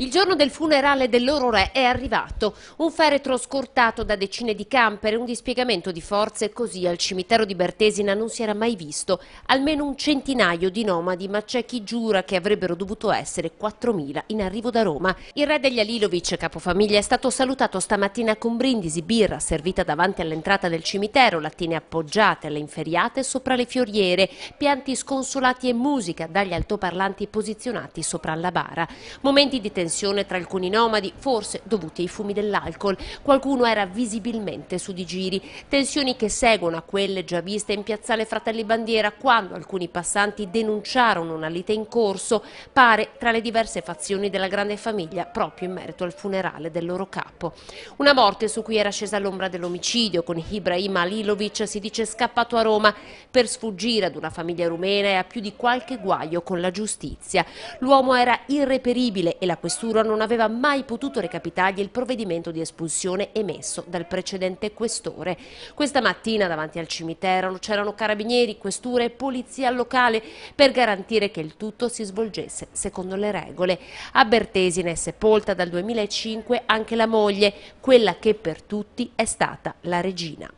Il giorno del funerale del loro re è arrivato, un feretro scortato da decine di camper, un dispiegamento di forze così al cimitero di Bertesina non si era mai visto, almeno un centinaio di nomadi, ma c'è chi giura che avrebbero dovuto essere 4.000 in arrivo da Roma. Il re degli Alilovic, capofamiglia, è stato salutato stamattina con brindisi, birra servita davanti all'entrata del cimitero, lattine appoggiate alle inferiate sopra le fioriere, pianti sconsolati e musica dagli altoparlanti posizionati sopra la bara. Momenti di tensione tensione tra alcuni nomadi, forse dovute ai fumi dell'alcol. Qualcuno era visibilmente su di giri. Tensioni che seguono a quelle già viste in piazzale Fratelli Bandiera quando alcuni passanti denunciarono una lite in corso, pare tra le diverse fazioni della grande famiglia proprio in merito al funerale del loro capo. Una morte su cui era scesa l'ombra dell'omicidio con Ibrahim Alilovic si dice scappato a Roma per sfuggire ad una famiglia rumena e a più di qualche guaio con la giustizia. L'uomo era irreperibile e la questione Casturo non aveva mai potuto recapitargli il provvedimento di espulsione emesso dal precedente questore. Questa mattina davanti al cimitero c'erano carabinieri, questure e polizia locale per garantire che il tutto si svolgesse secondo le regole. A Bertesina è sepolta dal 2005 anche la moglie, quella che per tutti è stata la regina.